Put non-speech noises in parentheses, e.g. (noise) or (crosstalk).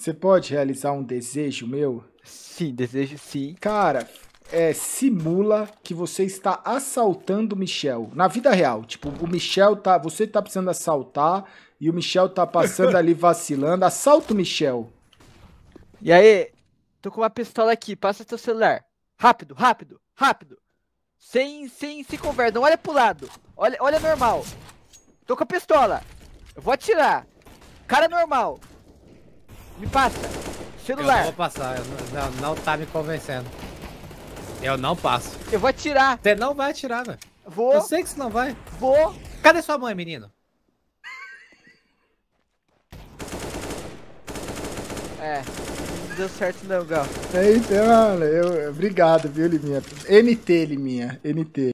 Você pode realizar um desejo meu? Sim, desejo sim. Cara, é, simula que você está assaltando o Michel. Na vida real, tipo, o Michel tá. Você tá precisando assaltar e o Michel tá passando ali (laughs) vacilando. Assalta o Michel. E aí, tô com uma pistola aqui, passa teu celular. Rápido, rápido, rápido. Sem, sem se conversa, não olha pro lado. Olha, olha normal. Tô com a pistola. Eu vou atirar. Cara normal. Me passa. Celular. Eu não vou passar. Não, não, tá me convencendo. Eu não passo. Eu vou atirar. Você não vai atirar, velho. Vou. Eu sei que você não vai. Vou. Cadê sua mãe, menino? É. Não deu certo não, Gal. É isso, mano. Eu, obrigado, viu, Liminha? NT, Liminha. NT.